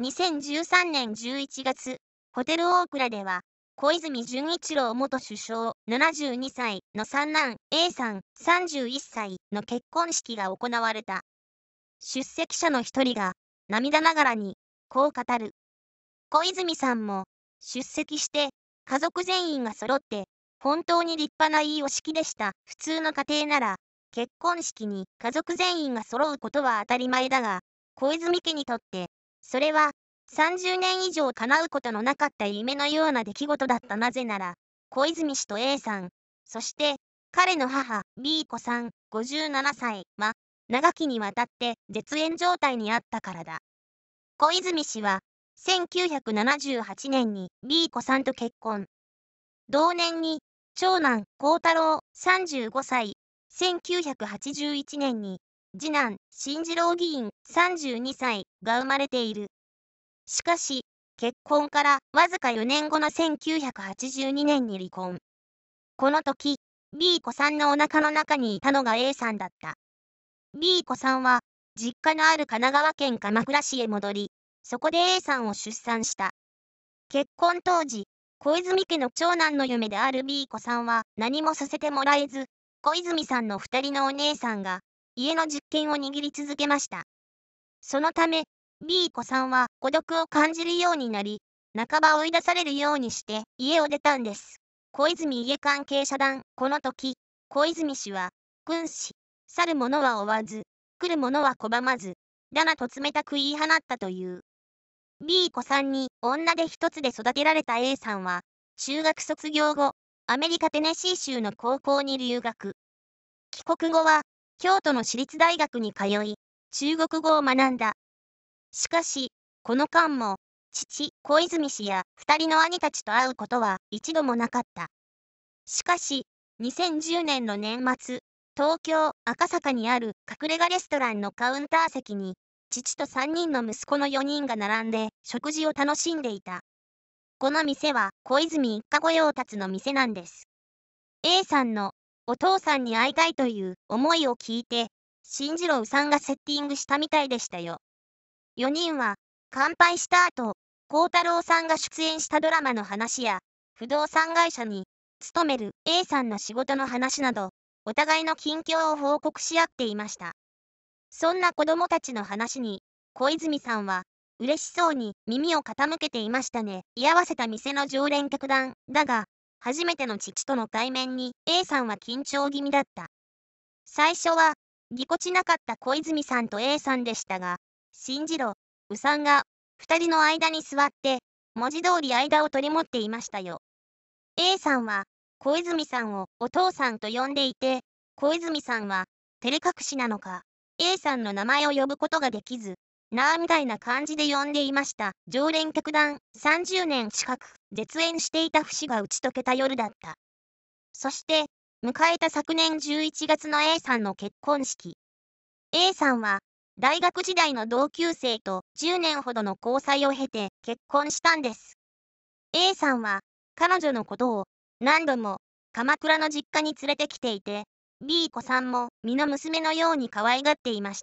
2013年11月、ホテルオークラでは、小泉純一郎元首相72歳の三男 A さん31歳の結婚式が行われた。出席者の一人が涙ながらにこう語る。小泉さんも出席して家族全員が揃って本当に立派ないいお式でした。普通の家庭なら結婚式に家族全員が揃うことは当たり前だが、小泉家にとってそれは、30年以上叶うことのなかった夢のような出来事だったなぜなら、小泉氏と A さん、そして、彼の母、B 子さん、57歳は、長きにわたって絶縁状態にあったからだ。小泉氏は、1978年に B 子さんと結婚。同年に、長男、幸太郎、35歳、1981年に次男、新次郎議員32歳が生まれている。しかし、結婚からわずか4年後の1982年に離婚。この時、B 子さんのお腹の中にいたのが A さんだった。B 子さんは、実家のある神奈川県鎌倉市へ戻り、そこで A さんを出産した。結婚当時、小泉家の長男の夢である B 子さんは何もさせてもらえず、小泉さんの2人のお姉さんが家の実験を握り続けました。そのため、B 子さんは孤独を感じるようになり、半ば追い出されるようにして家を出たんです。小泉家関係者団、この時、小泉氏は、君子、去る者は追わず、来る者は拒まず、だなと冷たく言い放ったという。B 子さんに女手一つで育てられた A さんは、中学卒業後、アメリカテネシー州の高校に留学。帰国後は京都の私立大学に通い、中国語を学んだ。しかし、この間も、父、小泉氏や二人の兄たちと会うことは一度もなかった。しかし、2010年の年末、東京・赤坂にある隠れ家レストランのカウンター席に、父と3人の息子の4人が並んで食事を楽しんでいた。この店は小泉一家御用達の店なんです。A さんのお父さんに会いたいという思いを聞いて、新次郎さんがセッティングしたみたいでしたよ。4人は、乾杯した後、幸太郎さんが出演したドラマの話や、不動産会社に勤める A さんの仕事の話など、お互いの近況を報告し合っていました。そんな子供たちの話に、小泉さんは、嬉しそうに耳を傾けていましたね。居合わせた店の常連客団だが、初めての父との対面に A さんは緊張気味だった。最初は、ぎこちなかった小泉さんと A さんでしたが、信じろ、うさんが、2人の間に座って、文字通り間を取り持っていましたよ。A さんは、小泉さんをお父さんと呼んでいて、小泉さんは、照れ隠しなのか、A さんの名前を呼ぶことができず、なあみたいな感じで呼んでいました。常連客団30年近く。絶縁していた節が打ち解けた夜だった。そして、迎えた昨年11月の A さんの結婚式。A さんは、大学時代の同級生と10年ほどの交際を経て結婚したんです。A さんは、彼女のことを何度も鎌倉の実家に連れてきていて、B 子さんも身の娘のように可愛がっていました。